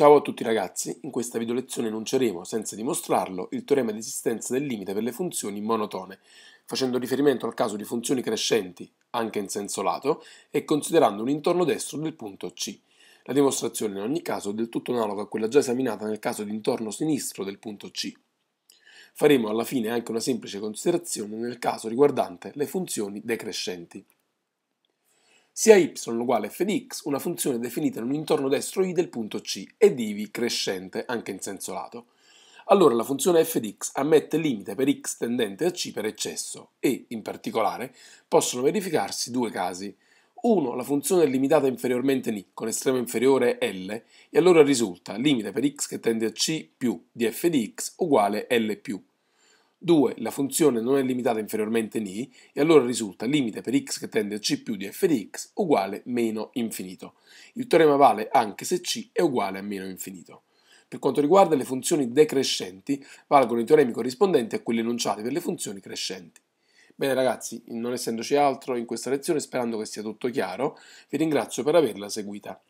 Ciao a tutti ragazzi, in questa video lezione enunceremo, senza dimostrarlo, il teorema di esistenza del limite per le funzioni monotone, facendo riferimento al caso di funzioni crescenti, anche in senso lato, e considerando un intorno destro del punto C. La dimostrazione in ogni caso è del tutto analoga a quella già esaminata nel caso di intorno sinistro del punto C. Faremo alla fine anche una semplice considerazione nel caso riguardante le funzioni decrescenti sia y uguale f di x, una funzione definita in un intorno destro i del punto C ed ivi crescente anche in senso lato. Allora la funzione f di x ammette limite per x tendente a c per eccesso e, in particolare, possono verificarsi due casi. 1. La funzione è limitata inferiormente in i, con estremo inferiore L, e allora risulta limite per x che tende a c più di f di x uguale L più 2. La funzione non è limitata inferiormente in i e allora risulta limite per x che tende a c più di f di x uguale meno infinito. Il teorema vale anche se c è uguale a meno infinito. Per quanto riguarda le funzioni decrescenti, valgono i teoremi corrispondenti a quelli enunciati per le funzioni crescenti. Bene ragazzi, non essendoci altro in questa lezione, sperando che sia tutto chiaro, vi ringrazio per averla seguita.